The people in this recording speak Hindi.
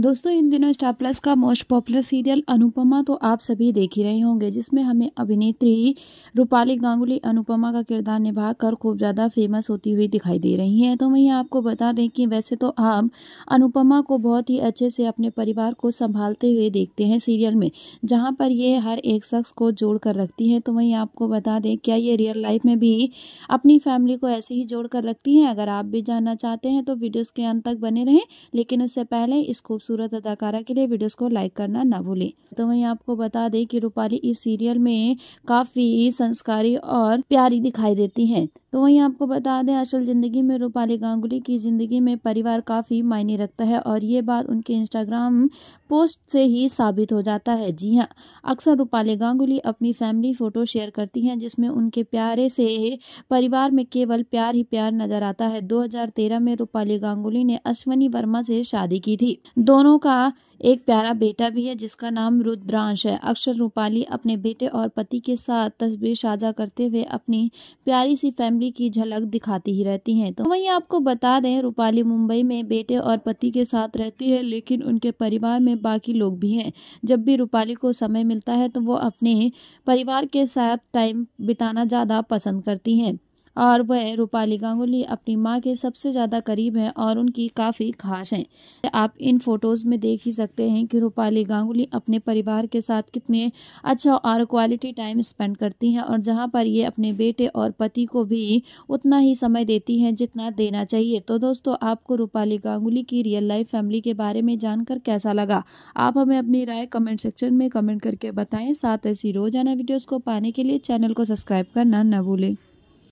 दोस्तों इन दिनों स्टार प्लस का मोस्ट पॉपुलर सीरियल अनुपमा तो आप सभी देख ही रहे होंगे जिसमें हमें अभिनेत्री रूपाली गांगुली अनुपमा का किरदार निभा कर खूब ज़्यादा फेमस होती हुई दिखाई दे रही हैं तो वहीं आपको बता दें कि वैसे तो आप अनुपमा को बहुत ही अच्छे से अपने परिवार को संभालते हुए देखते हैं सीरियल में जहाँ पर ये हर एक शख्स को जोड़ कर रखती हैं तो वहीं आपको बता दें क्या ये रियल लाइफ में भी अपनी फैमिली को ऐसे ही जोड़ कर रखती हैं अगर आप भी जानना चाहते हैं तो वीडियोज़ के अंत तक बने रहें लेकिन उससे पहले इस खूब खूबसूरत अदाकारा के लिए वीडियोस को लाइक करना ना भूलें तो वहीं आपको बता दें कि रूपाली इस सीरियल में काफ़ी संस्कारी और प्यारी दिखाई देती हैं तो वहीं आपको बता दें असल ज़िंदगी में रूपाली गांगुली की ज़िंदगी में परिवार काफ़ी मायने रखता है और ये बात उनके इंस्टाग्राम पोस्ट से ही साबित हो जाता है जी हाँ अक्सर रूपाली गांगुली अपनी फैमिली फ़ोटो शेयर करती हैं जिसमें उनके प्यारे से परिवार में केवल प्यार ही प्यार नज़र आता है दो में रूपाली गांगुली ने अश्वनी वर्मा से शादी की थी दोनों का एक प्यारा बेटा भी है जिसका नाम रुद्रांश है अक्षर रूपाली अपने बेटे और पति के साथ तस्वीर साझा करते हुए अपनी प्यारी सी फैमिली की झलक दिखाती ही रहती हैं तो वहीं आपको बता दें रूपाली मुंबई में बेटे और पति के साथ रहती है लेकिन उनके परिवार में बाकी लोग भी हैं जब भी रूपाली को समय मिलता है तो वो अपने परिवार के साथ टाइम बिताना ज़्यादा पसंद करती हैं और वह रूपाली गांगुली अपनी माँ के सबसे ज़्यादा करीब हैं और उनकी काफ़ी खास हैं आप इन फोटोज़ में देख ही सकते हैं कि रूपाली गांगुली अपने परिवार के साथ कितने अच्छा और क्वालिटी टाइम स्पेंड करती हैं और जहाँ पर ये अपने बेटे और पति को भी उतना ही समय देती हैं जितना देना चाहिए तो दोस्तों आपको रूपाली गांगुली की रियल लाइफ फैमिली के बारे में जानकर कैसा लगा आप हमें अपनी राय कमेंट सेक्शन में कमेंट करके बताएं साथ ऐसी रोजाना वीडियोज़ को पाने के लिए चैनल को सब्सक्राइब करना न भूलें